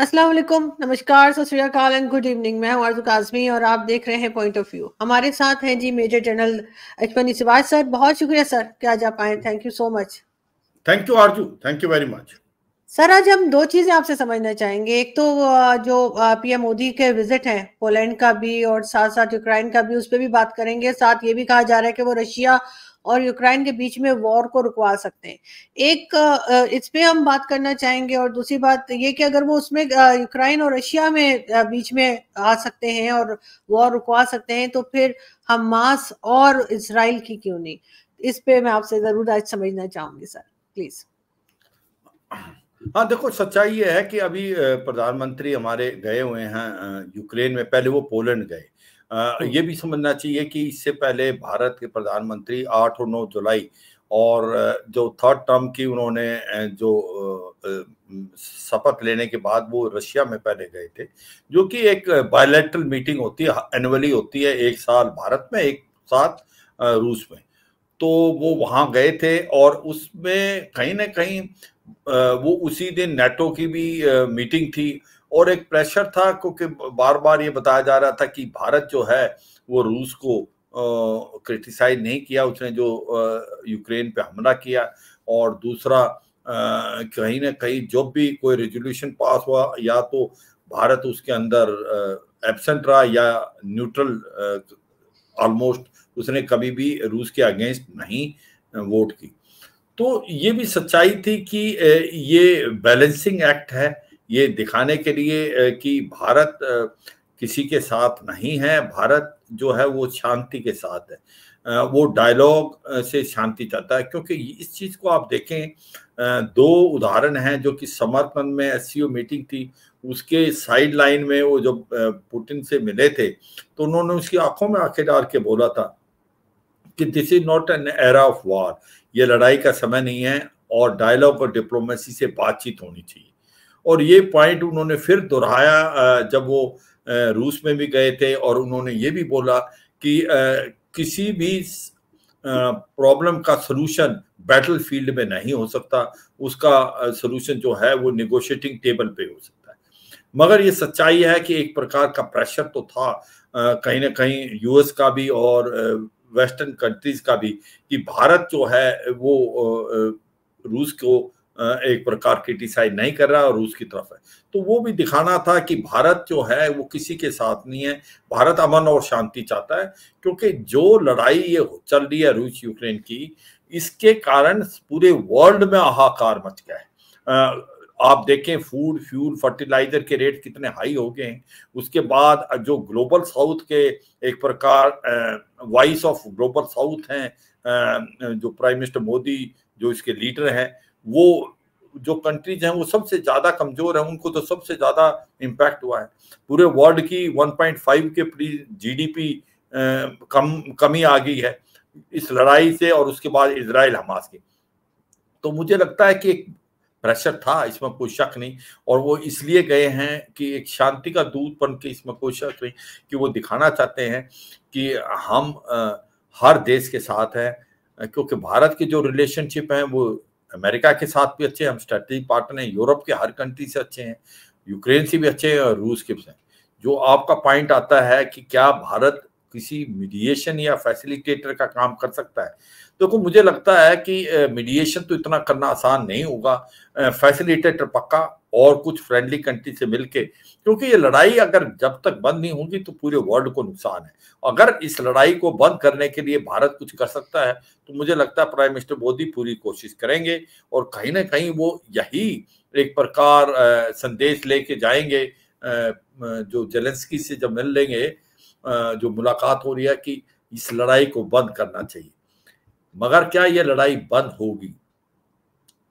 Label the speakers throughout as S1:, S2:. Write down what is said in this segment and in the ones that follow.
S1: असलम नमस्कार सत श्रीकाल एंड गुड इवनिंग मैं हूँ आरजू काजमी और आप देख रहे हैं पॉइंट ऑफ व्यू हमारे साथ हैं जी major general Ashwani Sivaj sir बहुत शुक्रिया सर क्या जा पाए thank you so much
S2: thank you Arzoo thank you very
S1: much sir आज हम दो चीज़ें आपसे समझना चाहेंगे एक तो जो पीएम मोदी के विजिट है पोलैंड का भी और साथ साथ यूक्रेन का भी उस पर भी बात करेंगे साथ ये भी कहा जा रहा है कि वो रशिया और यूक्रेन के बीच में वॉर को रुकवा सकते हैं एक इस पर हम बात करना चाहेंगे और दूसरी बात ये कि अगर वो उसमें यूक्रेन और रशिया में बीच में आ सकते हैं और वॉर रुकवा सकते हैं तो फिर हमास और इसराइल की क्यों नहीं इस पे मैं आपसे जरूर आज समझना चाहूंगी सर प्लीज
S2: हाँ देखो सच्चाई ये है कि अभी प्रधानमंत्री हमारे गए हुए हैं यूक्रेन में पहले वो पोलैंड गए ये भी समझना चाहिए कि इससे पहले भारत के प्रधानमंत्री आठ और नौ जुलाई और जो थर्ड टर्म की उन्होंने जो शपथ लेने के बाद वो रशिया में पहले गए थे जो कि एक बायोलेट्रल मीटिंग होती है एनुअली होती है एक साल भारत में एक साथ रूस में तो वो वहाँ गए थे और उसमें कहीं ना कहीं वो उसी दिन नेटो की भी मीटिंग थी और एक प्रेशर था क्योंकि बार बार ये बताया जा रहा था कि भारत जो है वो रूस को क्रिटिसाइज नहीं किया उसने जो यूक्रेन पे हमला किया और दूसरा कहीं ना कहीं जब भी कोई रेजोल्यूशन पास हुआ या तो भारत उसके अंदर एबसेंट रहा या न्यूट्रल ऑलमोस्ट उसने कभी भी रूस के अगेंस्ट नहीं वोट की तो ये भी सच्चाई थी कि ये बैलेंसिंग एक्ट है ये दिखाने के लिए कि भारत किसी के साथ नहीं है भारत जो है वो शांति के साथ है वो डायलॉग से शांति चाहता है क्योंकि इस चीज़ को आप देखें दो उदाहरण हैं जो कि समर्थन में एस मीटिंग थी उसके साइड लाइन में वो जब पुतिन से मिले थे तो उन्होंने उसकी आंखों में आंखें डाल के बोला था कि this is not an era of war ये लड़ाई का समय नहीं है और डायलॉग और डिप्लोमेसी से बातचीत होनी चाहिए और ये पॉइंट उन्होंने फिर दोहराया जब वो रूस में भी गए थे और उन्होंने ये भी बोला कि किसी भी प्रॉब्लम का सलूशन बैटल फील्ड में नहीं हो सकता उसका सलूशन जो है वो निगोशिएटिंग टेबल पे हो सकता है मगर ये सच्चाई है कि एक प्रकार का प्रेशर तो था कहीं ना कहीं यूएस का भी और वेस्टर्न कंट्रीज का भी कि भारत जो है वो रूस को एक प्रकार क्रिटिसाइज नहीं कर रहा है और रूस की तरफ है तो वो भी दिखाना था कि भारत जो है वो किसी के साथ नहीं है भारत अमन और शांति चाहता है क्योंकि जो लड़ाई ये चल रही है रूस यूक्रेन की इसके कारण पूरे वर्ल्ड में हाहाकार मच गया है आप देखें फूड फ्यूल फर्टिलाइजर के रेट कितने हाई हो गए हैं उसके बाद जो ग्लोबल साउथ के एक प्रकार वॉइस ऑफ ग्लोबल साउथ हैं जो प्राइम मिनिस्टर मोदी जो इसके लीडर हैं वो जो कंट्रीज हैं वो सबसे ज़्यादा कमज़ोर हैं उनको तो सबसे ज़्यादा इम्पैक्ट हुआ है पूरे वर्ल्ड की 1.5 के प्री जीडीपी कम कमी आ गई है इस लड़ाई से और उसके बाद इसराइल हमास की तो मुझे लगता है कि एक प्रेशर था इसमें कोई शक नहीं और वो इसलिए गए हैं कि एक शांति का दूध बन के इसमें कोई शक नहीं कि वो दिखाना चाहते हैं कि हम हर देश के साथ हैं क्योंकि भारत के जो रिलेशनशिप हैं वो अमेरिका के साथ भी अच्छे हम स्ट्रेटेजिक पार्टनर हैं यूरोप के हर कंट्री से अच्छे हैं यूक्रेन से भी अच्छे हैं और रूस के भी जो आपका पॉइंट आता है कि क्या भारत किसी मीडिएशन या फैसिलिटेटर का काम कर सकता है देखो तो मुझे लगता है कि मीडिएशन तो इतना करना आसान नहीं होगा फैसिलिटेटर पक्का और कुछ फ्रेंडली कंट्री से मिलके क्योंकि ये लड़ाई अगर जब तक बंद नहीं होगी तो पूरे वर्ल्ड को नुकसान है अगर इस लड़ाई को बंद करने के लिए भारत कुछ कर सकता है तो मुझे लगता है प्राइम मिनिस्टर मोदी पूरी कोशिश करेंगे और कहीं ना कहीं वो यही एक प्रकार संदेश लेके जाएंगे जो जेलेंस्की से जब मिल लेंगे जो मुलाकात हो रही है कि इस लड़ाई को बंद करना चाहिए मगर क्या ये लड़ाई बंद होगी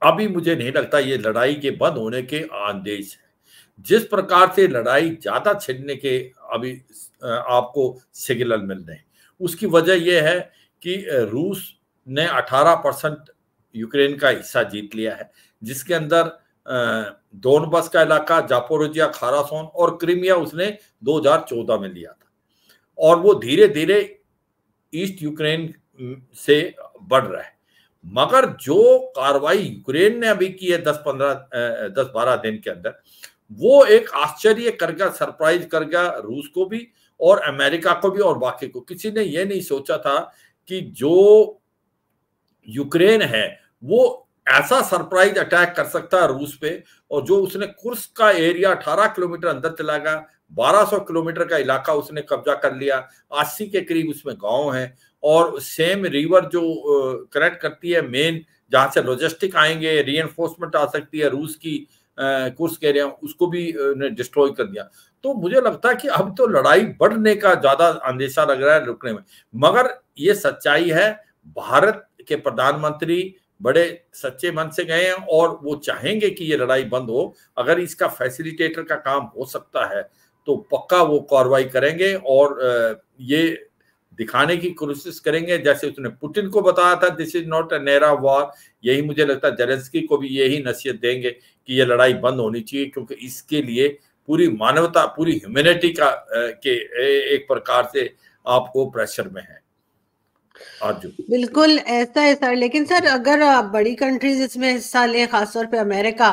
S2: अभी मुझे नहीं लगता ये लड़ाई के बंद होने के आंदेश है जिस प्रकार से लड़ाई ज्यादा छिड़ने के अभी आपको सिग्नल मिल रहे हैं उसकी वजह यह है कि रूस ने 18 परसेंट यूक्रेन का हिस्सा जीत लिया है जिसके अंदर डोनबस का इलाका जापोरोजिया खारासोन और क्रीमिया उसने 2014 में लिया था और वो धीरे धीरे ईस्ट यूक्रेन से बढ़ रहा है मगर जो कार्रवाई यूक्रेन ने अभी की है दस पंद्रह दस बारह दिन के अंदर वो एक आश्चर्य कर गया सरप्राइज कर गया रूस को भी और अमेरिका को भी और बाकी को किसी ने ये नहीं सोचा था कि जो यूक्रेन है वो ऐसा सरप्राइज अटैक कर सकता है रूस पे और जो उसने कुर्स का एरिया 18 किलोमीटर अंदर चला गया 1200 किलोमीटर का इलाका उसने कब्जा कर लिया 80 के करीब उसमें गांव है और सेम रिवर जो कनेक्ट करती है मेन जहां से लॉजिस्टिक आएंगे री आ सकती है रूस की कुर्स कह रहे हैं उसको भी डिस्ट्रॉय कर दिया तो मुझे लगता है कि अब तो लड़ाई बढ़ने का ज्यादा अंदेशा लग रहा है रुकने में मगर ये सच्चाई है भारत के प्रधानमंत्री बड़े सच्चे मन से गए हैं और वो चाहेंगे कि ये लड़ाई बंद हो अगर इसका फैसिलिटेटर का काम हो सकता है तो पक्का वो कार्रवाई करेंगे और ये दिखाने की कोशिश करेंगे जैसे उसने पुतिन को बताया था this is not a war यही मुझे लगता है जेलेंस्की को भी यही नसीहत देंगे कि ये लड़ाई बंद होनी चाहिए क्योंकि इसके लिए पूरी मानवता पूरी ह्यूमेनिटी का के एक प्रकार से आपको प्रेशर में है
S1: बिल्कुल ऐसा है सर लेकिन सर अगर बड़ी कंट्रीज इसमें हिस्सा ले खासतौर पे अमेरिका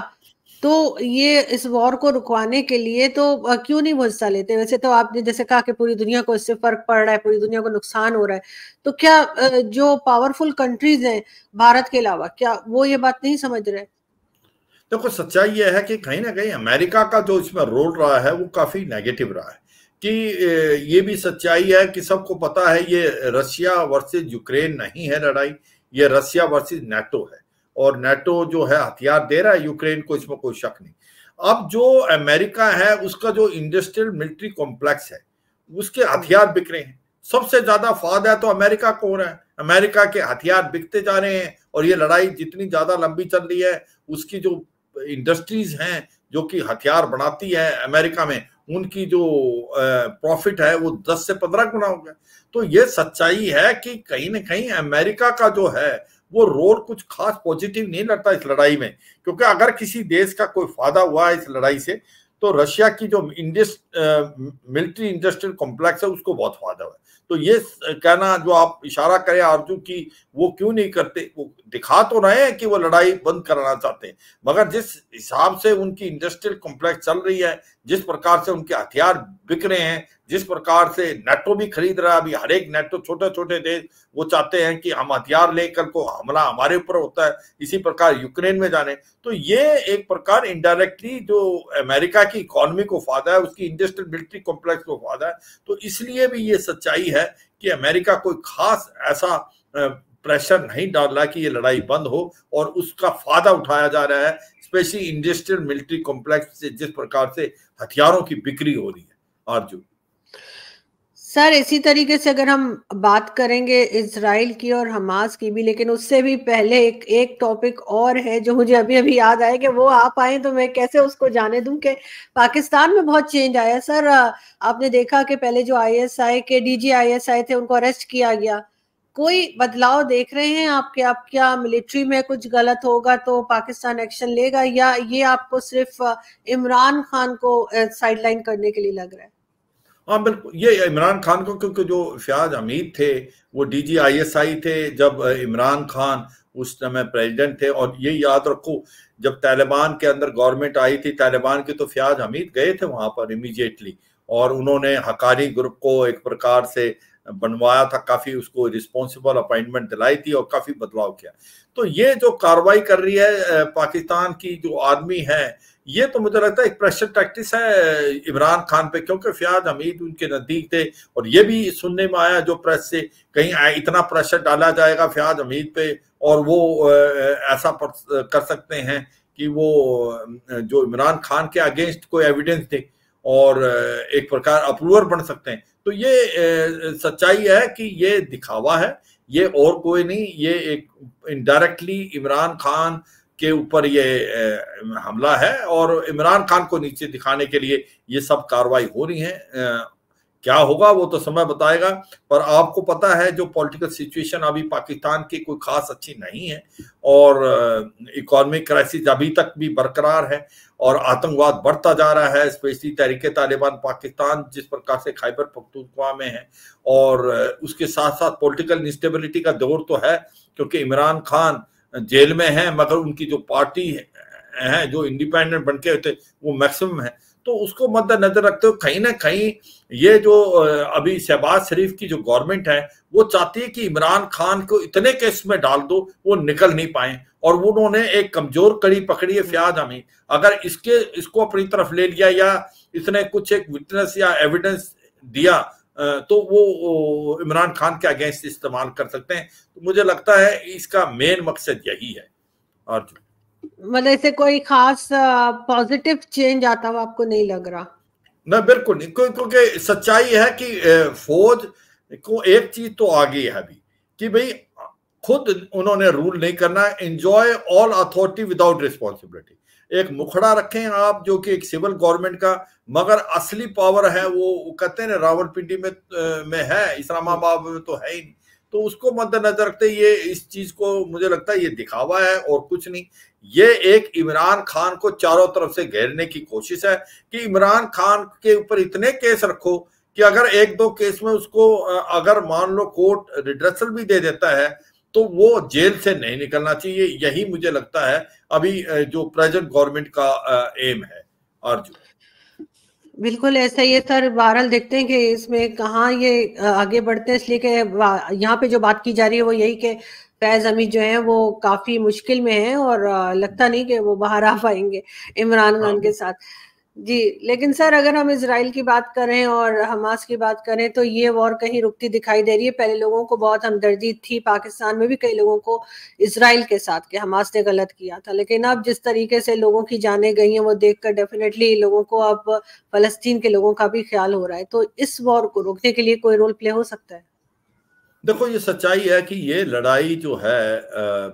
S1: तो ये इस वॉर को रुकवाने के लिए तो क्यों नहीं वो हिस्सा लेते वैसे तो आपने जैसे कहा कि पूरी दुनिया को इससे फर्क पड़ रहा है पूरी दुनिया को नुकसान हो रहा है तो क्या जो पावरफुल कंट्रीज हैं भारत के अलावा क्या वो ये बात नहीं समझ रहे
S2: देखो तो सच्चाई यह है कि कहीं ना कहीं अमेरिका का जो इसमें रोल रहा है वो काफी नेगेटिव रहा है कि ये भी सच्चाई है कि सबको पता है ये रशिया वर्सेज यूक्रेन नहीं है लड़ाई ये रशिया वर्सेज नेटो है और नेटो जो है हथियार दे रहा है यूक्रेन को इसमें कोई शक नहीं अब जो अमेरिका है उसका जो इंडस्ट्रियल मिलिट्री कॉम्प्लेक्स है उसके हथियार बिक रहे हैं सबसे ज्यादा फायदा तो अमेरिका को हो रहा है अमेरिका के हथियार बिकते जा रहे हैं और ये लड़ाई जितनी ज्यादा लंबी चल रही है उसकी जो इंडस्ट्रीज हैं जो कि हथियार बनाती है अमेरिका में उनकी जो प्रॉफिट है वो दस से पंद्रह गुना हो गया तो ये सच्चाई है कि कहीं ना कहीं अमेरिका का जो है वो रोल कुछ खास पॉजिटिव नहीं लगता इस लड़ाई में क्योंकि अगर किसी देश का कोई फायदा हुआ है इस लड़ाई से तो रशिया की जो इंडस्ट मिलिट्री इंडस्ट्रियल कॉम्प्लेक्स है उसको बहुत फायदा हुआ है तो ये कहना जो आप इशारा करें आरजू की वो क्यों नहीं करते वो दिखा तो रहे हैं कि वो लड़ाई बंद कराना चाहते हैं मगर जिस हिसाब से उनकी इंडस्ट्रियल कॉम्प्लेक्स चल रही है जिस प्रकार से उनके हथियार बिक रहे हैं जिस प्रकार से नेटो भी खरीद रहा है अभी हर एक नेटो छोटे छोटे देश वो चाहते हैं कि हम हथियार लेकर को हमला हमारे ऊपर होता है इसी प्रकार यूक्रेन में जाने तो ये एक प्रकार इनडायरेक्टली जो अमेरिका की इकोनॉमी को फायदा है उसकी इंडस्ट्रियल मिलिट्री कॉम्प्लेक्स को फायदा है तो इसलिए भी ये सच्चाई है कि अमेरिका कोई खास ऐसा प्रेशर नहीं डाल रहा कि ये लड़ाई बंद हो और उसका फायदा उठाया जा रहा है स्पेशली इंडस्ट्रियल मिलिट्री कॉम्प्लेक्स से जिस प्रकार से हथियारों की बिक्री हो रही है आरजू
S1: सर इसी तरीके से अगर हम बात करेंगे इसराइल की और हमास की भी लेकिन उससे भी पहले एक एक टॉपिक और है जो मुझे अभी अभी याद आया कि वो आप आए तो मैं कैसे उसको जाने दूं कि पाकिस्तान में बहुत चेंज आया सर आपने देखा कि पहले जो आईएसआई के आईएसआई थे उनको अरेस्ट किया गया कोई बदलाव देख रहे हैं आपके आप क्या मिलिट्री में कुछ गलत होगा तो पाकिस्तान एक्शन लेगा या ये आपको सिर्फ इमरान खान को साइडलाइन करने के लिए लग रहा है
S2: हाँ बिल्कुल ये इमरान खान को क्योंकि जो फयाज हमीद थे वो D G I S I थे जब इमरान खान उस समय प्रेसिडेंट थे और ये याद रखो जब तालिबान के अंदर गवर्नमेंट आई थी तालिबान के तो फयाज हमीद गए थे वहां पर इमीजिएटली और उन्होंने हकारी ग्रुप को एक प्रकार से बनवाया था काफी उसको रिस्पॉन्सिबल अपॉइंटमेंट दिलाई थी और काफी बदलाव किया तो ये जो कार्रवाई कर रही है पाकिस्तान की जो आर्मी है ये तो मुझे लगता है एक प्रेशर टैक्टिस है इमरान खान पे क्योंकि फयाज हमीद उनके नजदीक थे और ये भी सुनने में आया जो प्रेस से कहीं इतना प्रेशर डाला जाएगा फयाज हमीद पे और वो ऐसा कर सकते हैं कि वो जो इमरान खान के अगेंस्ट कोई एविडेंस दे और एक प्रकार अप्रूवर बन सकते हैं तो ये सच्चाई है कि ये दिखावा है ये और कोई नहीं ये एक इनडायरेक्टली इमरान खान के ऊपर ये हमला है और इमरान खान को नीचे दिखाने के लिए ये सब कार्रवाई हो रही है क्या होगा वो तो समय बताएगा पर आपको पता है जो पॉलिटिकल सिचुएशन अभी पाकिस्तान की कोई खास अच्छी नहीं है और इकोनॉमिक क्राइसिस अभी तक भी बरकरार है और आतंकवाद बढ़ता जा रहा है स्पेशली तहरीक तालिबान पाकिस्तान जिस प्रकार से खैबर पख्तूनख्वा में है और उसके साथ साथ पॉलिटिकल इंस्टेबिलिटी का दौर तो है क्योंकि इमरान खान जेल में है मगर उनकी जो पार्टी है जो इंडिपेंडेंट बनके होते थे वो मैक्सिमम है तो उसको मद्देनजर रखते हुए कहीं ना कहीं ये जो अभी शहबाज शरीफ की जो गवर्नमेंट है वो चाहती है कि इमरान खान को इतने केस में डाल दो वो निकल नहीं पाए और उन्होंने एक कमजोर कड़ी पकड़ी है हम्म। फयाज हमें अगर इसके इसको अपनी तरफ ले लिया या इसने कुछ एक विटनेस या एविडेंस दिया तो वो इमरान खान के अगेंस्ट इस्तेमाल कर सकते हैं तो मुझे लगता है इसका मेन मकसद यही है अर्जुन
S1: मतलब इसे कोई खास पॉजिटिव चेंज आता हुआ आपको नहीं लग रहा
S2: ना बिल्कुल नहीं क्योंकि सच्चाई है कि फौज को एक चीज तो आ गई है अभी कि भाई खुद उन्होंने रूल नहीं करना enjoy all authority without responsibility एक मुखड़ा रखें आप जो कि एक सिविल गवर्नमेंट का मगर असली पावर है वो कहते हैं रावलपिंडी में में है इस्लामाबाद में तो है ही नहीं तो उसको मद्देनजर रखते ये इस चीज को मुझे लगता है ये दिखावा है और कुछ नहीं ये एक इमरान खान को चारों तरफ से घेरने की कोशिश है कि इमरान खान के ऊपर इतने केस रखो कि अगर एक दो केस में उसको अगर मान लो कोर्ट रिड्रेसल भी दे देता है तो वो जेल से नहीं निकलना चाहिए यही मुझे लगता है अभी जो प्रेजेंट गवर्नमेंट का एम है अर्जुन
S1: बिल्कुल ऐसा ये सर बहरहाल देखते हैं कि इसमें कहाँ ये आगे बढ़ते हैं इसलिए कि यहाँ पे जो बात की जा रही है वो यही कि फैज अमी जो है वो काफी मुश्किल में है और लगता नहीं कि वो बाहर आ पाएंगे इमरान खान हाँ। के साथ जी लेकिन सर अगर हम इसराइल की बात करें और हमास की बात करें तो ये वॉर कहीं रुकती दिखाई दे रही है पहले लोगों को बहुत हमदर्दी थी पाकिस्तान में भी कई लोगों को इसराइल के साथ के हमास ने गलत किया था लेकिन अब जिस तरीके से लोगों की जाने गई हैं वो देखकर डेफिनेटली लोगों को अब फलस्तीन के लोगों का भी ख्याल हो रहा है तो इस वॉर को रोकने के लिए कोई रोल प्ले हो सकता है
S2: देखो ये सच्चाई है कि ये लड़ाई जो है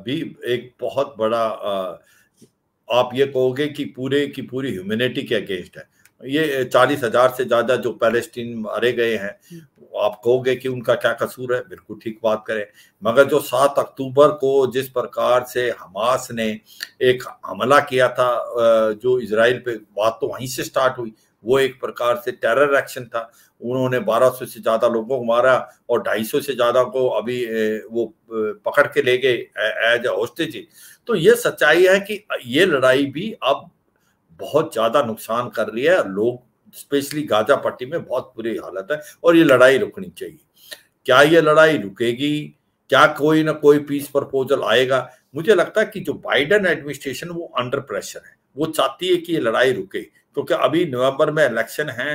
S2: भी एक बहुत बड़ा आप ये कहोगे कि पूरे की पूरी ह्यूमैनिटी के अगेंस्ट है ये चालीस हजार से ज्यादा जो पैलेस्टीन मारे गए हैं आप कहोगे कि उनका क्या कसूर है बिल्कुल ठीक बात करें मगर जो सात अक्टूबर को जिस प्रकार से हमास ने एक हमला किया था जो इसराइल पे बात तो वहीं से स्टार्ट हुई वो एक प्रकार से टेरर एक्शन था उन्होंने 1200 से ज़्यादा लोगों को मारा और 250 से ज़्यादा को अभी वो पकड़ के ले गए एज होस्टेज तो ये सच्चाई है कि ये लड़ाई भी अब बहुत ज़्यादा नुकसान कर रही है लोग स्पेशली गाजा पट्टी में बहुत बुरी हालत है और ये लड़ाई रुकनी चाहिए क्या ये लड़ाई रुकेगी क्या कोई ना कोई पीस प्रपोजल आएगा मुझे लगता है कि जो बाइडन एडमिनिस्ट्रेशन वो अंडर प्रेशर है वो चाहती है कि ये लड़ाई रुके क्योंकि अभी नवंबर में इलेक्शन है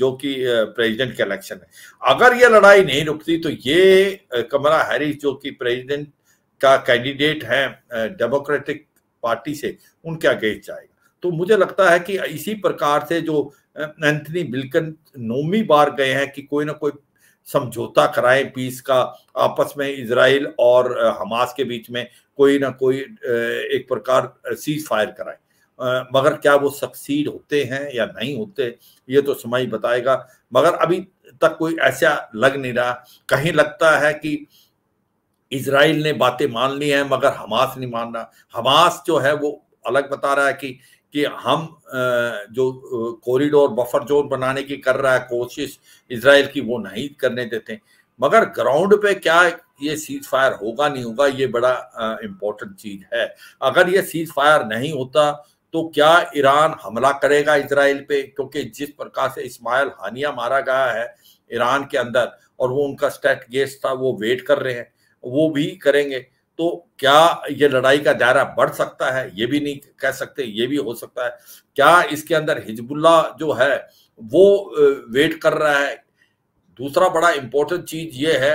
S2: जो कि प्रेसिडेंट के इलेक्शन है अगर ये लड़ाई नहीं रुकती तो ये कमला हैरिस जो कि प्रेसिडेंट का कैंडिडेट है डेमोक्रेटिक पार्टी से उनके अगेंस्ट जाएगा तो मुझे लगता है कि इसी प्रकार से जो एंथनी बिल्कन नौमी बार गए हैं कि कोई ना कोई समझौता कराएं पीस का आपस में इसराइल और हमास के बीच में कोई ना कोई एक प्रकार सीज फायर कराएं मगर क्या वो सक्सीड होते हैं या नहीं होते ये तो समय ही बताएगा मगर अभी तक कोई ऐसा लग नहीं रहा कहीं लगता है कि इसराइल ने बातें मान ली हैं मगर हमास नहीं मान रहा हमास जो है वो अलग बता रहा है कि कि हम जो कॉरिडोर बफर जोन बनाने की कर रहा है कोशिश इसराइल की वो नहीं करने देते मगर ग्राउंड पे क्या ये सीज फायर होगा नहीं होगा ये बड़ा इम्पोर्टेंट चीज है अगर ये सीज फायर नहीं होता तो क्या ईरान हमला करेगा इसराइल पे क्योंकि जिस प्रकार से इस्माइल हानिया मारा गया है ईरान के अंदर और वो उनका स्टेट गेस्ट था वो वेट कर रहे हैं वो भी करेंगे तो क्या ये लड़ाई का दायरा बढ़ सकता है ये भी नहीं कह सकते ये भी हो सकता है क्या इसके अंदर हिजबुल्ला जो है वो वेट कर रहा है दूसरा बड़ा इम्पोर्टेंट चीज ये है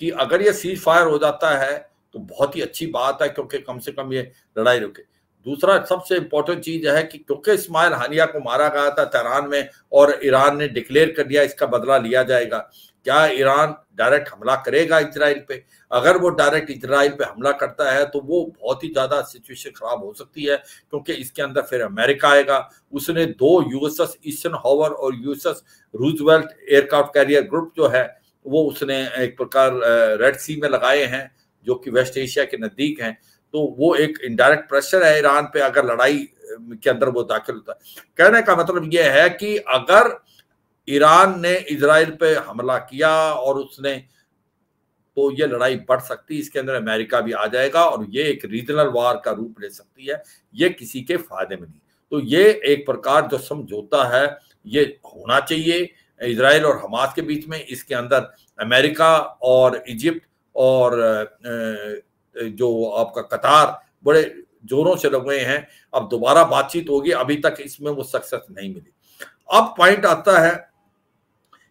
S2: कि अगर ये सीज फायर हो जाता है तो बहुत ही अच्छी बात है क्योंकि कम से कम ये लड़ाई रुके दूसरा सबसे इंपॉर्टेंट चीज है कि क्योंकि इस्माइल हानिया को मारा गया था तेहरान में और ईरान ने डिक्लेयर कर दिया इसका बदला लिया जाएगा क्या ईरान डायरेक्ट हमला करेगा इसराइल पे अगर वो डायरेक्ट इसराइल पे हमला करता है तो वो बहुत ही ज़्यादा सिचुएशन ख़राब हो सकती है क्योंकि इसके अंदर फिर अमेरिका आएगा उसने दो यूएसएस ईस्टर्न हॉवर और USS Roosevelt aircraft carrier group जो है वो उसने एक प्रकार रेड सी में लगाए हैं जो कि वेस्ट एशिया के नज़दीक हैं तो वो एक इनडायरेक्ट प्रेशर है ईरान पे अगर लड़ाई के अंदर वो दाखिल होता है कहने का मतलब ये है कि अगर ईरान ने इसराइल पे हमला किया और उसने तो ये लड़ाई बढ़ सकती है इसके अंदर अमेरिका भी आ जाएगा और ये एक रीजनल वार का रूप ले सकती है ये किसी के फायदे में नहीं तो ये एक प्रकार जो समझौता है ये होना चाहिए इसराइल और हमास के बीच में इसके अंदर अमेरिका और इजिप्ट और जो आपका कतार बड़े जोरों से लगे हैं अब दोबारा बातचीत होगी अभी तक इसमें वो सक्सेस नहीं मिली अब पॉइंट आता है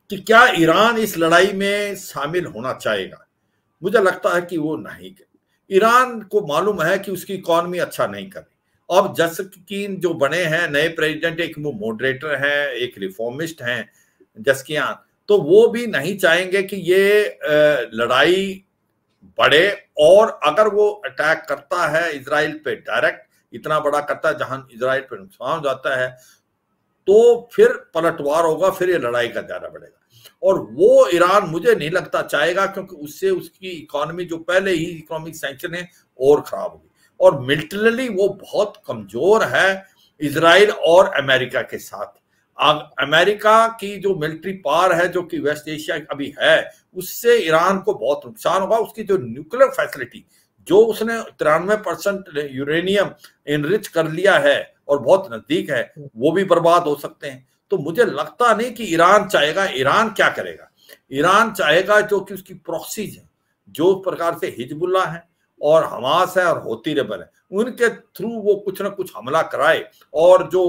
S2: कि क्या ईरान इस लड़ाई में शामिल होना चाहेगा मुझे लगता है कि वो नहीं ईरान को मालूम है कि उसकी इकॉनमी अच्छा नहीं कर रही अब जसकीन जो बने हैं नए प्रेसिडेंट एक मॉडरेटर हैं एक रिफॉर्मिस्ट हैं जसकियान तो वो भी नहीं चाहेंगे कि ये लड़ाई बढ़े और अगर वो अटैक करता है इसराइल पे डायरेक्ट इतना बड़ा करता है जहां इसराइल पे नुकसान हो जाता है तो फिर पलटवार होगा फिर ये लड़ाई का दायरा बढ़ेगा और वो ईरान मुझे नहीं लगता चाहेगा क्योंकि उससे उसकी इकोनॉमी जो पहले ही इकोनॉमिक सेंक्शन है और खराब होगी और मिलिटरली वो बहुत कमजोर है इसराइल और अमेरिका के साथ अमेरिका की जो मिलिट्री पार है जो कि वेस्ट एशिया अभी है उससे ईरान को बहुत नुकसान होगा उसकी जो न्यूक्लियर फैसिलिटी जो उसने तिरानवे परसेंट यूरेनियम इनरिच कर लिया है और बहुत नजदीक है वो भी बर्बाद हो सकते हैं तो मुझे लगता नहीं कि ईरान चाहेगा ईरान क्या करेगा ईरान चाहेगा जो कि उसकी प्रोक्सीज है जो प्रकार से हिजबुल्ला है और हमास है और होती रेबल है उनके थ्रू वो कुछ ना कुछ हमला कराए और जो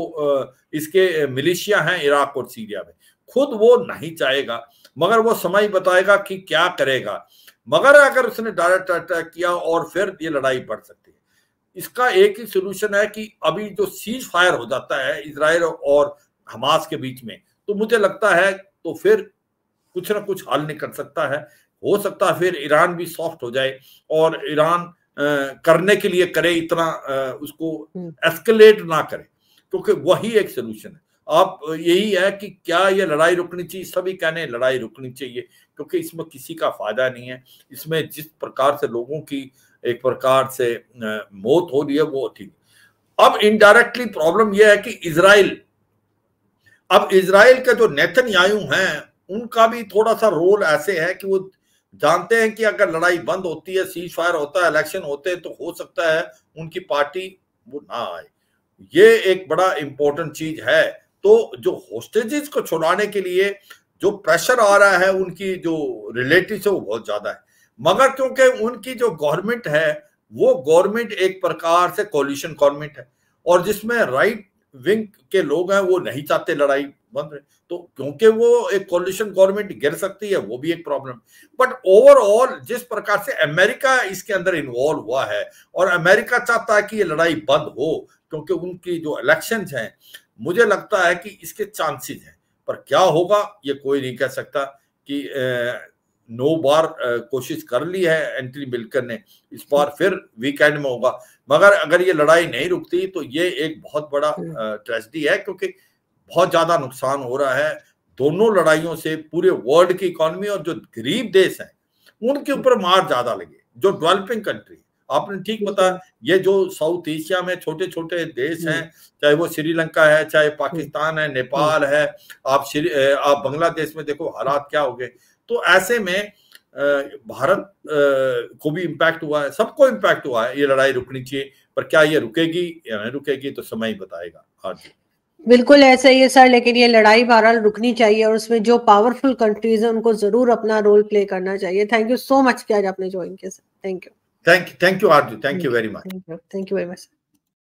S2: इसके मिलिशिया हैं इराक और सीरिया में खुद वो नहीं चाहेगा मगर वो समय बताएगा कि क्या करेगा मगर अगर उसने डायरेक्ट अटैक किया और फिर ये लड़ाई बढ़ सकती है इसका एक ही सोल्यूशन है कि अभी जो सीज फायर हो जाता है इसराइल और हमास के बीच में तो मुझे लगता है तो फिर कुछ ना कुछ हल निकल सकता है हो सकता है फिर ईरान भी सॉफ्ट हो जाए और ईरान करने के लिए करे इतना आ, उसको एस्केलेट हम्म। ना करे क्योंकि तो वही एक सोल्यूशन है आप यही है कि क्या ये लड़ाई रुकनी चाहिए सभी कहने लड़ाई रुकनी चाहिए क्योंकि इसमें किसी का फायदा नहीं है इसमें जिस प्रकार से लोगों की एक प्रकार से मौत हो रही है वो ठीक अब इनडायरेक्टली प्रॉब्लम यह है कि इसराइल अब इसराइल के जो नेतन आयु हैं उनका भी थोड़ा सा रोल ऐसे है कि वो जानते हैं कि अगर लड़ाई बंद होती है सीज फायर होता है इलेक्शन होते हैं तो हो सकता है उनकी पार्टी वो ना आए ये एक बड़ा इंपॉर्टेंट चीज है तो जो होस्टेजेस को छुड़ाने के लिए जो प्रेशर आ रहा है उनकी जो रिलेटिव है वो बहुत ज्यादा है मगर क्योंकि उनकी जो गवर्नमेंट है वो गवर्नमेंट एक प्रकार से कॉल्यूशन गवर्नमेंट है और जिसमें राइट विंग के लोग हैं वो नहीं चाहते लड़ाई बंद रहे तो क्योंकि वो एक कॉल्यूशन गवर्नमेंट गिर सकती है वो भी एक प्रॉब्लम बट ओवरऑल जिस प्रकार से अमेरिका इसके अंदर इन्वॉल्व हुआ है और अमेरिका चाहता है कि ये लड़ाई बंद हो क्योंकि उनकी जो इलेक्शन हैं मुझे लगता है कि इसके चांसेस हैं पर क्या होगा ये कोई नहीं कह सकता कि नौ बार कोशिश कर ली है एंटनी मिल्कर ने इस बार फिर वीकेंड में होगा मगर अगर ये लड़ाई नहीं रुकती तो ये एक बहुत बड़ा हम्म। ट्रेजिडी है क्योंकि बहुत ज्यादा नुकसान हो रहा है दोनों लड़ाइयों से पूरे वर्ल्ड की इकोनॉमी और जो गरीब देश हैं उनके हम्म। ऊपर मार ज्यादा लगे जो डेवलपिंग कंट्री आपने ठीक बताया ये जो साउथ एशिया में छोटे छोटे देश हैं चाहे वो श्रीलंका है चाहे पाकिस्तान है नेपाल है आप श्री आप बांग्लादेश में देखो हालात क्या हो गए तो ऐसे में भारत को भी इम्पैक्ट हुआ है सबको इम्पैक्ट हुआ है ये लड़ाई रुकनी चाहिए पर क्या ये रुकेगी या नहीं रुकेगी तो समय ही बताएगा
S1: आज बिल्कुल ऐसा ही है सर लेकिन ये लड़ाई बहरहाल रुकनी चाहिए और उसमें जो पावरफुल कंट्रीज है उनको जरूर अपना रोल प्ले करना चाहिए थैंक यू सो मच किया आपने ज्वाइन किया sir thank you
S2: Thank, thank you, Arju. Thank, thank you very much.
S1: Thank you, thank you very much.